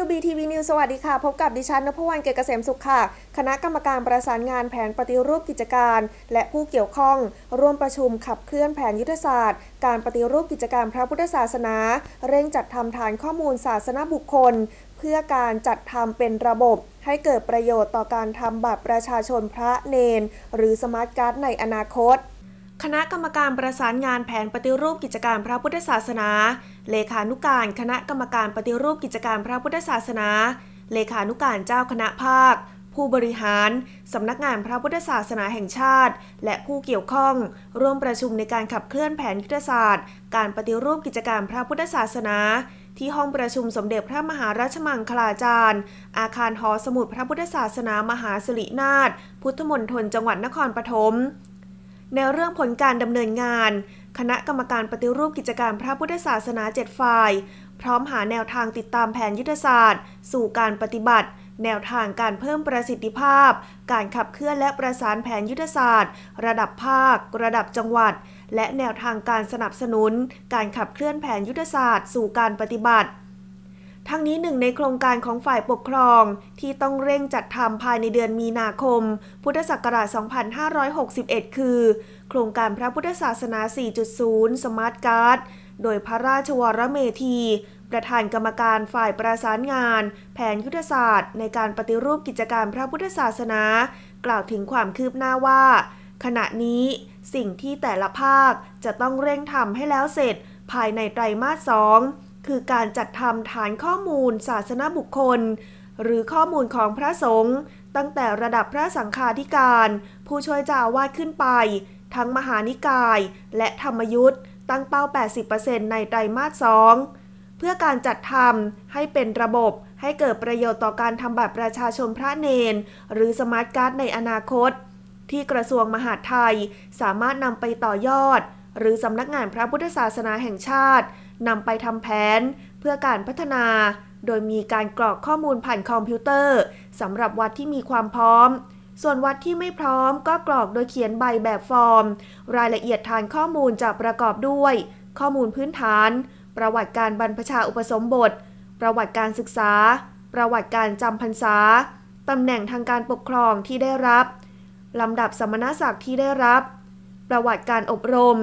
WBTV News สวัสดีค่ะ พบกับดิฉันนพวรรณเกษเกษมสุขค่ะคณะกรรมการประสานงานแผนปฏิรูปกิจการ และผู้เกี่ยวข้อง ร่วมประชุมขับเคลื่อนแผนยุทธศาสตร์การปฏิรูปกิจการพระพุทธศาสนา เร่งจัดทำฐานข้อมูลศาสนบุคคล เพื่อการจัดทำเป็นระบบ ให้เกิดประโยชน์ต่อการทำบัตรประชาชนพระเนน หรือสมาร์ทการ์ดในอนาคตคณะกรรมการประสานงานแผนปฏิรูปกิจการพระพุทธศาสนา เลขานุการคณะกรรมการปฏิรูปกิจการพระพุทธศาสนา เลขานุการเจ้าคณะภาค ผู้บริหารสำนักงานพระพุทธศาสนาแห่งชาติ และผู้เกี่ยวข้อง ร่วมประชุมในการขับเคลื่อนแผนยุทธศาสตร์ การปฏิรูปกิจการพระพุทธศาสนา ที่ห้องประชุมสมเด็จพระมหาราชมังคลาจารย์ อาคารหอสมุดพระพุทธศาสนา มหาสิรินาถพุทธมณฑลจังหวัดนครปฐมในเรื่องผลการดำเนินงาน คณะกรรมการปฏิรูปกิจการพระพุทธศาสนา7ฝ่าย พร้อมหาแนวทางติดตามแผนยุทธศาสตร์ สู่การปฏิบัติ แนวทางการเพิ่มประสิทธิภาพ การขับเคลื่อนและประสานแผนยุทธศาสตร์ ระดับภาค ระดับจังหวัด และแนวทางการสนับสนุน การขับเคลื่อนแผนยุทธศาสตร์สู่การปฏิบัติทั้งนี้หนึ่งในโครงการของฝ่ายปกครอง ที่ต้องเร่งจัดทำภายในเดือนมีนาคม พุทธศักราช 2561 คือ โครงการพระพุทธศาสนา 4.0 สมาร์ทการ์ด โดยพระราชวรเมธี ประธานกรรมการฝ่ายประสานงานแผนยุทธศาสตร์ ในการปฏิรูปกิจการพระพุทธศาสนา กล่าวถึงความคืบหน้าว่า ขณะนี้สิ่งที่แต่ละภาคจะต้องเร่งทำให้แล้วเสร็จ ภายในไตรมาสสองคือการจัดทำฐานข้อมูลศาสนบุคคล หรือข้อมูลของพระสงฆ์ตั้งแต่ระดับพระสังฆาธิการ ผู้ช่วยเจ้าอาวาสขึ้นไป ทั้งมหานิกาย และธรรมยุทธ์ตั้งเป้า 80%ในไตรมาสสองเพื่อการจัดทำให้เป็นระบบให้เกิดประโยชน์ต่อการทำบัตรประชาชนพระเนน หรือสมาร์ทการ์ดในอนาคต ที่กระทรวงมหาดไทยสามารถนำไปต่อยอด หรือสำนักงานพระพุทธศาสนาแห่งชาตินำไปทำแผน เพื่อการพัฒนา โดยมีการกรอกข้อมูลผ่านคอมพิวเตอร์สำหรับวัดที่มีความพร้อม ส่วนวัดที่ไม่พร้อมก็กรอกโดยเขียนใบแบบฟอร์ม รายละเอียดฐานข้อมูลจะประกอบด้วย ข้อมูลพื้นฐาน ประวัติการบรรพชาอุปสมบท ประวัติการศึกษา ประวัติการจำพรรษาตำแหน่งทางการปกครองที่ได้รับ ลำดับสมณศักดิ์ที่ได้รับ ประวัติการอบรม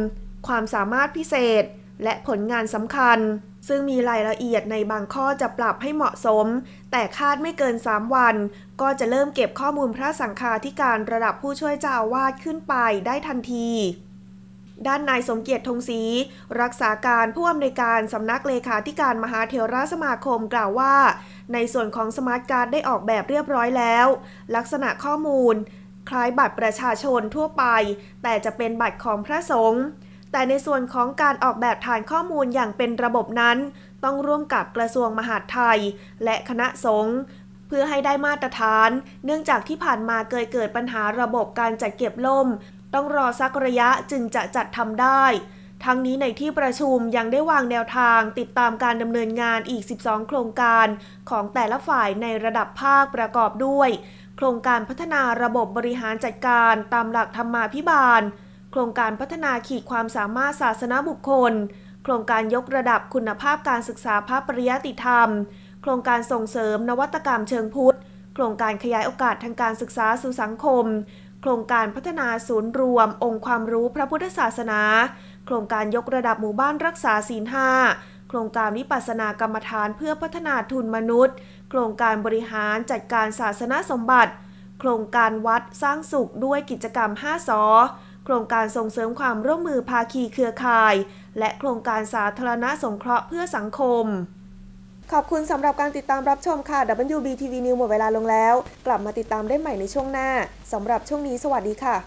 ความสามารถพิเศษและผลงานสำคัญ ซึ่งมีรายละเอียดในบางข้อจะปรับให้เหมาะสม แต่คาดไม่เกิน 3 วัน ก็จะเริ่มเก็บข้อมูลพระสังฆาธิการระดับผู้ช่วยเจ้าอาวาสขึ้นไปได้ทันที ด้านนายสมเกียรติธงศรีรักษาการผู้อำนวยการสำนักเลขาธิการมหาเทราสมาคมกล่าวว่า ในส่วนของสมาร์ทการ์ดได้ออกแบบเรียบร้อยแล้วลักษณะข้อมูล คล้ายบัตรประชาชนทั่วไป แต่จะเป็นบัตรของพระสงฆ์แต่ในส่วนของการออกแบบฐานข้อมูลอย่างเป็นระบบนั้น ต้องร่วมกับกระทรวงมหาดไทยและคณะสงฆ์เพื่อให้ได้มาตรฐาน เนื่องจากที่ผ่านมาเคยเกิดปัญหาระบบการจัดเก็บล่ม ต้องรอสักระยะจึงจะจัดทำได้ ทั้งนี้ในที่ประชุมยังได้วางแนวทางติดตามการดำเนินงานอีก 12 โครงการ ของแต่ละฝ่ายในระดับภาคประกอบด้วย โครงการพัฒนาระบบบริหารจัดการตามหลักธรรมาภิบาลโครงการพัฒนาขีดความสามารถศาสนาบุคคล โครงการยกระดับคุณภาพการศึกษาพระปริยติธรรม โครงการส่งเสริมนวัตกรรมเชิงพุทธ โครงการขยายโอกาสทางการศึกษาสู่สังคม โครงการพัฒนาศูนย์รวมองค์ความรู้พระพุทธศาสนา โครงการยกระดับหมู่บ้านรักษาศีลห้า โครงการวิปัสสนากรรมฐานเพื่อพัฒนาทุนมนุษย์ โครงการบริหารจัดการศาสนสมบัติ โครงการวัดสร้างสุขด้วยกิจกรรม5สอครงการส่งเสริมความร่วมมือภาคีเครือข่าย และโครงการสาธารณสงเคราะห์เพื่อสังคม ขอบคุณสำหรับการติดตามรับชมค่ะ WBTV News หมดเวลาลงแล้ว กลับมาติดตามได้ใหม่ในช่วงหน้า สำหรับช่วงนี้สวัสดีค่ะ